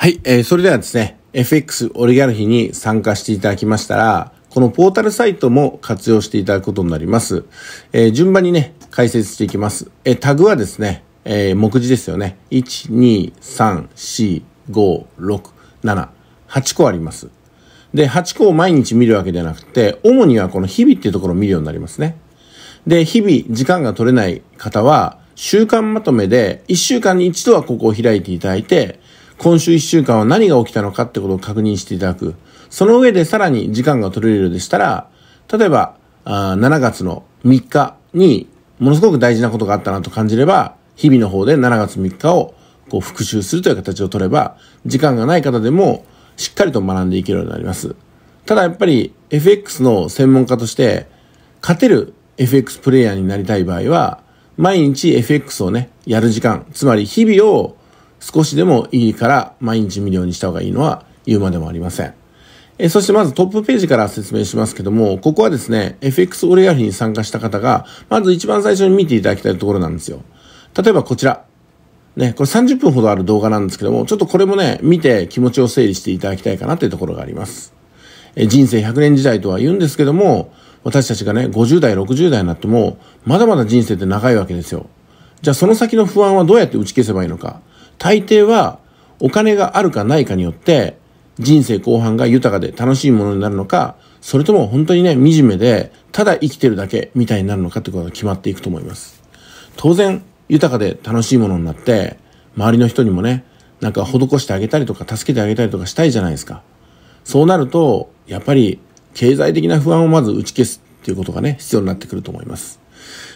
はい、えー、それではですね、FX オリガルヒに参加していただきましたら、このポータルサイトも活用していただくことになります。えー、順番にね、解説していきます。えー、タグはですね、えー、目次ですよね。1、2、3、4、5、6、7、8個あります。で、8個を毎日見るわけではなくて、主にはこの日々っていうところを見るようになりますね。で、日々時間が取れない方は、週間まとめで1週間に1度はここを開いていただいて、今週1週間は何が起きたのかってことを確認していただく。その上でさらに時間が取れるようでしたら、例えば、あ7月の3日にものすごく大事なことがあったなと感じれば、日々の方で7月3日をこう復習するという形を取れば、時間がない方でもしっかりと学んでいけるようになります。ただやっぱり FX の専門家として、勝てる FX プレイヤーになりたい場合は、毎日 FX をね、やる時間、つまり日々を少しでもいいから毎日見るようにした方がいいのは言うまでもありません。えそしてまずトップページから説明しますけども、ここはですね、FX オレアリに参加した方が、まず一番最初に見ていただきたいところなんですよ。例えばこちら。ね、これ30分ほどある動画なんですけども、ちょっとこれもね、見て気持ちを整理していただきたいかなというところがあります。え人生100年時代とは言うんですけども、私たちがね、50代、60代になっても、まだまだ人生って長いわけですよ。じゃあその先の不安はどうやって打ち消せばいいのか。大抵はお金があるかないかによって人生後半が豊かで楽しいものになるのか、それとも本当にね、惨めで、ただ生きてるだけみたいになるのかってことが決まっていくと思います。当然、豊かで楽しいものになって、周りの人にもね、なんか施してあげたりとか、助けてあげたりとかしたいじゃないですか。そうなると、やっぱり、経済的な不安をまず打ち消すっていうことがね、必要になってくると思います。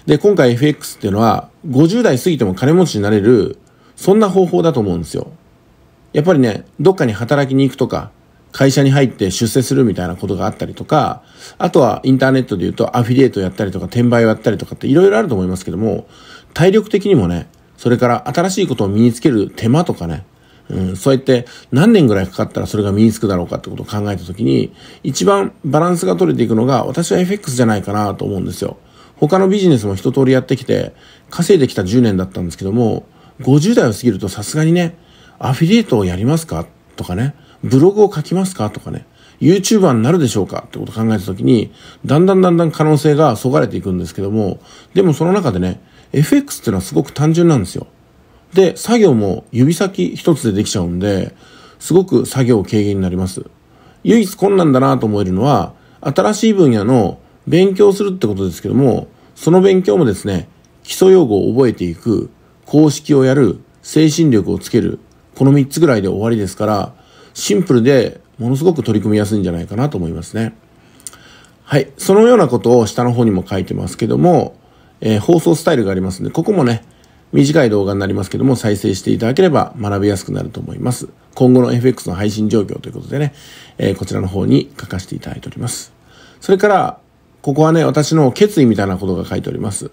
で、今回 FX っていうのは、50代過ぎても金持ちになれるそんな方法だと思うんですよ。やっぱりね、どっかに働きに行くとか、会社に入って出世するみたいなことがあったりとか、あとはインターネットで言うとアフィリエイトやったりとか転売をやったりとかっていろいろあると思いますけども、体力的にもね、それから新しいことを身につける手間とかね、うん、そうやって何年ぐらいかかったらそれが身につくだろうかってことを考えたときに、一番バランスが取れていくのが私は FX じゃないかなと思うんですよ。他のビジネスも一通りやってきて、稼いできた10年だったんですけども、50代を過ぎるとさすがにね、アフィリエイトをやりますかとかね、ブログを書きますかとかね、YouTuber になるでしょうかってことを考えたときに、だんだんだんだん可能性がそがれていくんですけども、でもその中でね、FX っていうのはすごく単純なんですよ。で、作業も指先一つでできちゃうんで、すごく作業軽減になります。唯一困難だなと思えるのは、新しい分野の勉強するってことですけども、その勉強もですね、基礎用語を覚えていく、公式をやる、精神力をつける、この3つぐらいで終わりですから、シンプルでものすごく取り組みやすいんじゃないかなと思いますね。はい。そのようなことを下の方にも書いてますけども、えー、放送スタイルがありますんで、ここもね、短い動画になりますけども、再生していただければ学びやすくなると思います。今後の FX の配信状況ということでね、えー、こちらの方に書かせていただいております。それから、ここはね、私の決意みたいなことが書いております。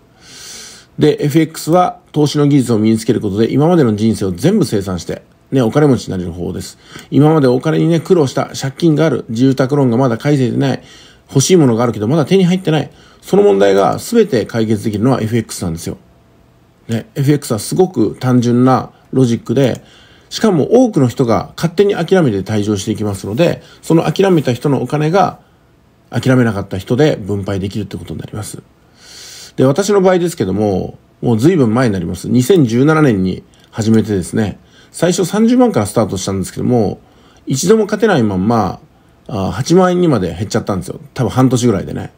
で、FX は投資の技術を身につけることで、今までの人生を全部生産して、ね、お金持ちになれる方法です。今までお金にね、苦労した、借金がある、住宅ローンがまだ改せでない、欲しいものがあるけどまだ手に入ってない、その問題が全て解決できるのは FX なんですよ。ね、FX はすごく単純なロジックで、しかも多くの人が勝手に諦めて退場していきますので、その諦めた人のお金が諦めなかった人で分配できるってことになります。で、私の場合ですけども、もう随分前になります。2017年に始めてですね、最初30万からスタートしたんですけども、一度も勝てないまんま、あ8万円にまで減っちゃったんですよ。多分半年ぐらいでね。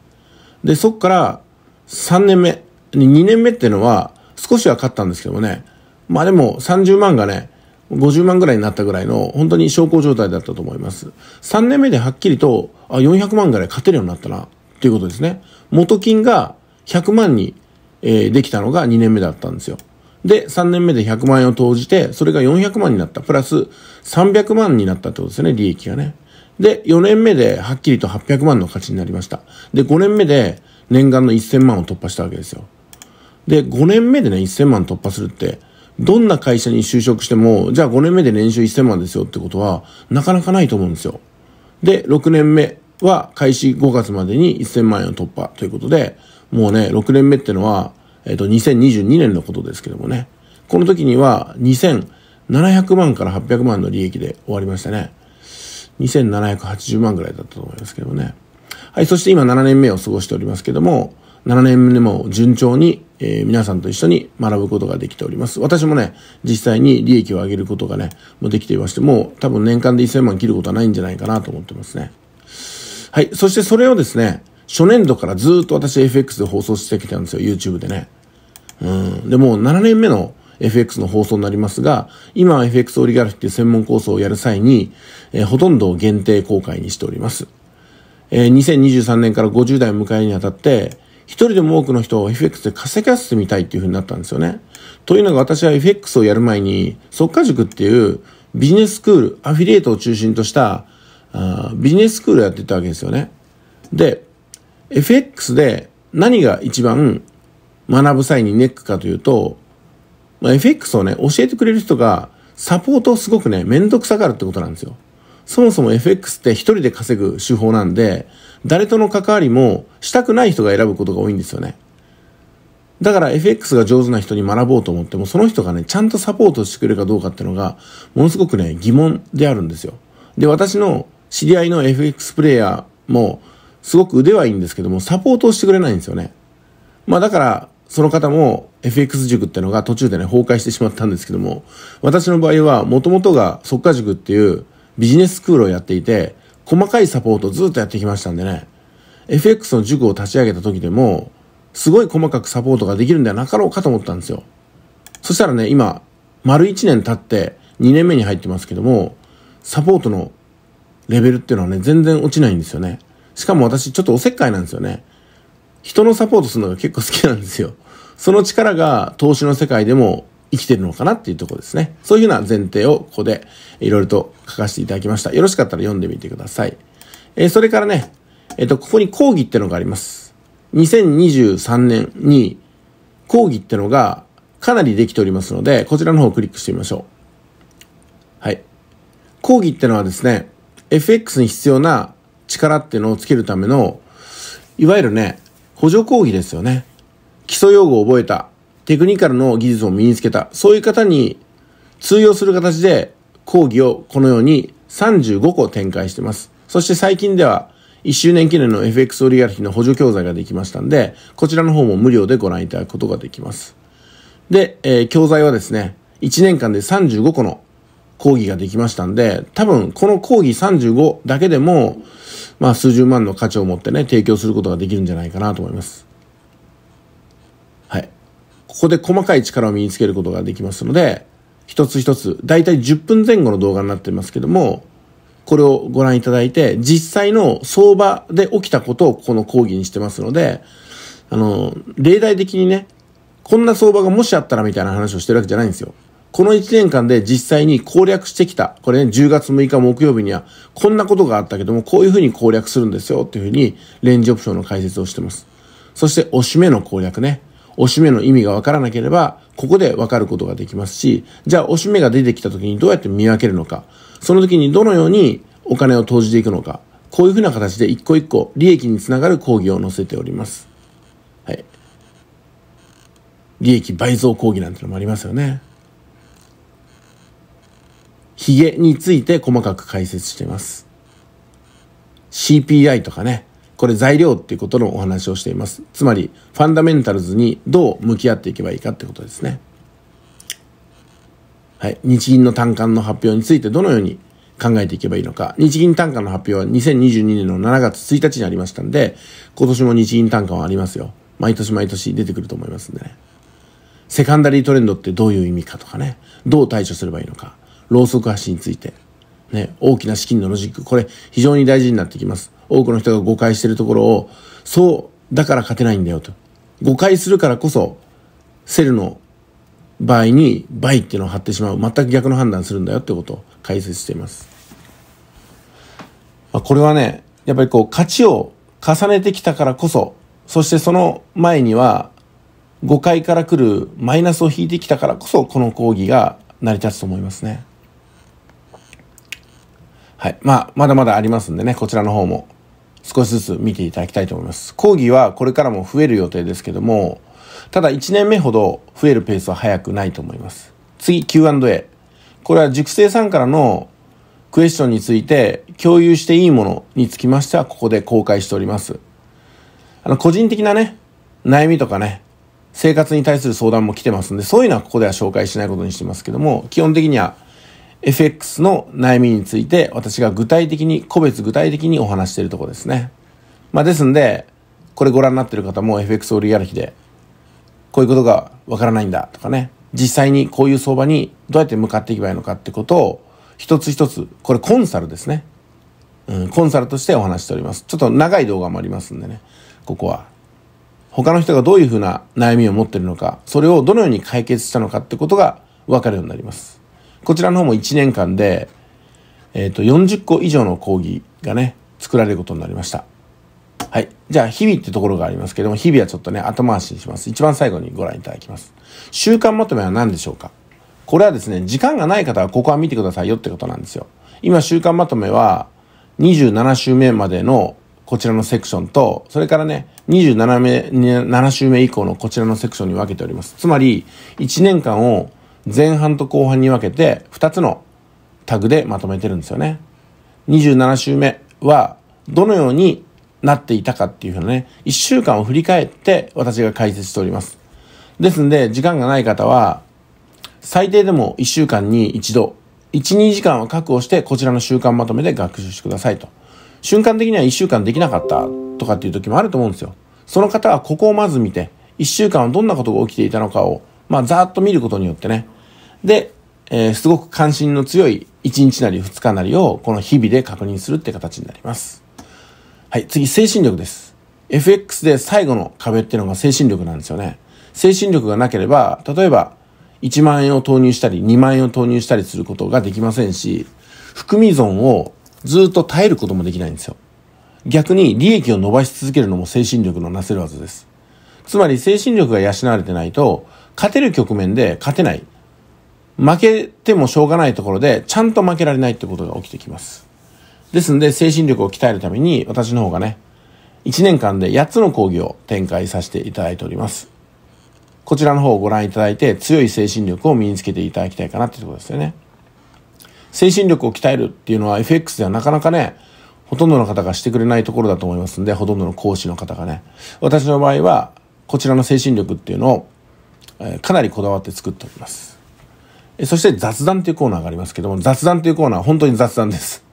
で、そっから3年目、2年目っていうのは少しは勝ったんですけどもね、まあでも30万がね、50万ぐらいになったぐらいの本当に昇降状態だったと思います。3年目ではっきりと、あ、400万ぐらい勝てるようになったな、っていうことですね。元金が100万に、えー、できたのが2年目だったんですよ。で、3年目で100万円を投じて、それが400万になった。プラス300万になったってことですね、利益がね。で、4年目ではっきりと800万の価値になりました。で、5年目で念願の1000万を突破したわけですよ。で、5年目でね、1000万突破するって、どんな会社に就職しても、じゃあ5年目で年収1000万ですよってことは、なかなかないと思うんですよ。で、6年目は開始5月までに1000万円を突破ということで、もうね、6年目ってのは、えっ、と、2022年のことですけどもね。この時には、2700万から800万の利益で終わりましたね。2780万ぐらいだったと思いますけどもね。はい、そして今7年目を過ごしておりますけども、7年目も順調に、えー、皆さんと一緒に学ぶことができております。私もね、実際に利益を上げることがね、もうできていまして、もう多分年間で1000万切ることはないんじゃないかなと思ってますね。はい、そしてそれをですね、初年度からずっと私 FX で放送してきたんですよ、YouTube でね。うん。で、もう7年目の FX の放送になりますが、今は FX オリガルフっていう専門コースをやる際に、えー、ほとんど限定公開にしております。えー、2023年から50代を迎えにあたって、一人でも多くの人を FX で稼がせてみたいっていう風になったんですよね。というのが私は FX をやる前に、即化塾っていうビジネススクール、アフィリエイトを中心とした、あビジネススクールやってたわけですよね。で、FX で何が一番学ぶ際にネックかというと、まあ、FX をね、教えてくれる人がサポートをすごくね、めんどくさがるってことなんですよ。そもそも FX って一人で稼ぐ手法なんで、誰との関わりもしたくない人が選ぶことが多いんですよね。だから FX が上手な人に学ぼうと思っても、その人がね、ちゃんとサポートしてくれるかどうかっていうのが、ものすごくね、疑問であるんですよ。で、私の知り合いの FX プレイヤーも、すごく腕はいいんですけども、サポートをしてくれないんですよね。まあだから、その方も FX 塾っていうのが途中でね、崩壊してしまったんですけども、私の場合は、もともとが即化塾っていうビジネススクールをやっていて、細かいサポートをずっとやってきましたんでね、FX の塾を立ち上げた時でも、すごい細かくサポートができるんではなかろうかと思ったんですよ。そしたらね、今、丸1年経って2年目に入ってますけども、サポートのレベルっていうのはね、全然落ちないんですよね。しかも私ちょっとおせっかいなんですよね。人のサポートするのが結構好きなんですよ。その力が投資の世界でも生きてるのかなっていうとこですね。そういうふうな前提をここでいろいろと書かせていただきました。よろしかったら読んでみてください。えー、それからね、えっ、ー、と、ここに講義ってのがあります。2023年に講義ってのがかなりできておりますので、こちらの方をクリックしてみましょう。はい。講義ってのはですね、FX に必要な力っていうのをつけるための、いわゆるね、補助講義ですよね。基礎用語を覚えた。テクニカルの技術を身につけた。そういう方に通用する形で講義をこのように35個展開してます。そして最近では1周年記念の FX オリガルヒの補助教材ができましたんで、こちらの方も無料でご覧いただくことができます。で、えー、教材はですね、1年間で35個の講義ができましたんで、多分この講義35だけでも、まあ数十万の価値を持ってね、提供することができるんじゃないかなと思います。はい。ここで細かい力を身につけることができますので、一つ一つ、だいたい10分前後の動画になってますけども、これをご覧いただいて、実際の相場で起きたことをこの講義にしてますので、あの、例題的にね、こんな相場がもしあったらみたいな話をしてるわけじゃないんですよ。この1年間で実際に攻略してきた、これね、10月6日木曜日には、こんなことがあったけども、こういうふうに攻略するんですよ、っていうふうに、レンジオプションの解説をしてます。そして、押し目の攻略ね。押し目の意味がわからなければ、ここでわかることができますし、じゃあ押し目が出てきた時にどうやって見分けるのか、その時にどのようにお金を投じていくのか、こういうふうな形で一個一個利益につながる講義を載せております。はい。利益倍増講義なんてのもありますよね。ヒゲについて細かく解説しています。CPI とかね、これ材料っていうことのお話をしています。つまり、ファンダメンタルズにどう向き合っていけばいいかってことですね。はい。日銀の短観の発表についてどのように考えていけばいいのか。日銀単価の発表は2022年の7月1日にありましたんで、今年も日銀単価はありますよ。毎年毎年出てくると思いますんでね。セカンダリートレンドってどういう意味かとかね。どう対処すればいいのか。ローソク発について。ね、大きな資金のロジック、これ非常に大事になってきます。多くの人が誤解しているところを、そう、だから勝てないんだよと。誤解するからこそ、セルの場合に倍っていうのを張ってしまう。全く逆の判断するんだよってことを解説しています。まあ、これはね、やっぱりこう価値を重ねてきたからこそ、そしてその前には誤解から来るマイナスを引いてきたからこそ、この講義が成り立つと思いますね。はい。まあ、まだまだありますんでね、こちらの方も少しずつ見ていただきたいと思います。講義はこれからも増える予定ですけども、ただ1年目ほど増えるペースは早くないと思います。次、Q&A。これは熟成さんからのクエスチョンについて共有していいものにつきましては、ここで公開しております。あの、個人的なね、悩みとかね、生活に対する相談も来てますんで、そういうのはここでは紹介しないことにしてますけども、基本的には FX の悩みについて私が具体的に、個別具体的にお話しているところですね。まあですんで、これご覧になっている方も FX リアルヒで、こういうことがわからないんだとかね、実際にこういう相場にどうやって向かっていけばいいのかってことを、一つ一つ、これコンサルですね。うん、コンサルとしてお話しております。ちょっと長い動画もありますんでね、ここは。他の人がどういうふうな悩みを持ってるのか、それをどのように解決したのかってことがわかるようになります。こちらの方も1年間で、えっ、ー、と、40個以上の講義がね、作られることになりました。はい。じゃあ、日々ってところがありますけども、日々はちょっとね、後回しにします。一番最後にご覧いただきます。習慣まとめは何でしょうかこれはですね、時間がない方はここは見てくださいよってことなんですよ。今、週慣まとめは、27週目までのこちらのセクションと、それからね、27目、7週目以降のこちらのセクションに分けております。つまり、1年間を前半と後半に分けて2つのタグでまとめてるんですよね。27週目はどのようになっていたかっていうふうなね、1週間を振り返って私が解説しております。ですんで、時間がない方は、最低でも1週間に1度、1、2時間は確保してこちらの週間まとめで学習してくださいと。瞬間的には1週間できなかったとかっていう時もあると思うんですよ。その方はここをまず見て、1週間はどんなことが起きていたのかを、まあ、ざーっと見ることによってね、で、えー、すごく関心の強い1日なり2日なりをこの日々で確認するって形になります。はい、次、精神力です。FX で最後の壁っていうのが精神力なんですよね。精神力がなければ、例えば1万円を投入したり2万円を投入したりすることができませんし、含み損をずっと耐えることもできないんですよ。逆に利益を伸ばし続けるのも精神力のなせる技です。つまり精神力が養われてないと、勝てる局面で勝てない。負けてもしょうがないところで、ちゃんと負けられないってことが起きてきます。ですんで、精神力を鍛えるために、私の方がね、1年間で8つの講義を展開させていただいております。こちらの方をご覧いただいて、強い精神力を身につけていただきたいかなってところですよね。精神力を鍛えるっていうのは FX ではなかなかね、ほとんどの方がしてくれないところだと思いますんで、ほとんどの講師の方がね。私の場合は、こちらの精神力っていうのを、えー、かなりこだわって作っております。そして雑談というコーナーがありますけども、雑談というコーナー、本当に雑談です。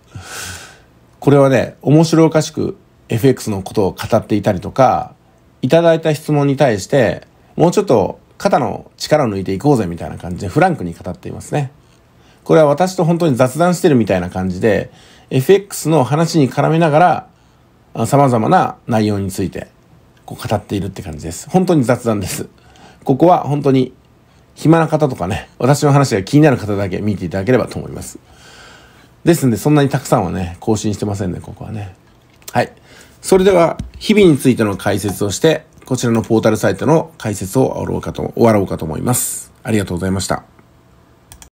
これはね、面白おかしく FX のことを語っていたりとか、いただいた質問に対して、もうちょっと肩の力を抜いていこうぜみたいな感じでフランクに語っていますね。これは私と本当に雑談してるみたいな感じで、FX の話に絡めながら、様々な内容について、こう語っているって感じです。本当に雑談です。ここは本当に暇な方とかね、私の話が気になる方だけ見ていただければと思います。ですんで、そんなにたくさんはね、更新してませんね、ここはね。はい。それでは、日々についての解説をして、こちらのポータルサイトの解説を終わろうかと、終わろうかと思います。ありがとうございました。